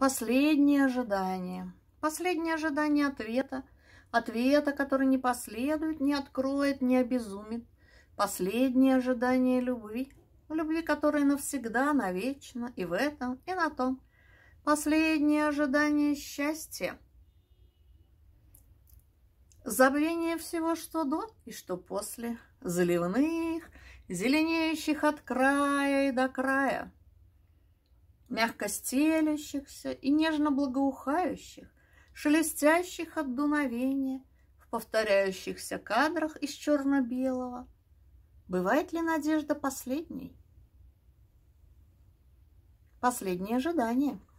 Последнее ожидание. Последнее ожидание ответа. Ответа, который не последует, не откроет, не обезумит. Последнее ожидание любви. Любви, которая навсегда, навечно, и в этом, и на том. Последнее ожидание счастья. Забвение всего, что до и что после. Заливных, зеленеющих от края и до края мягко стелящихся и нежно благоухающих, шелестящих от дуновения в повторяющихся кадрах из черно-белого. Бывает ли надежда последней? Последнее ожидание –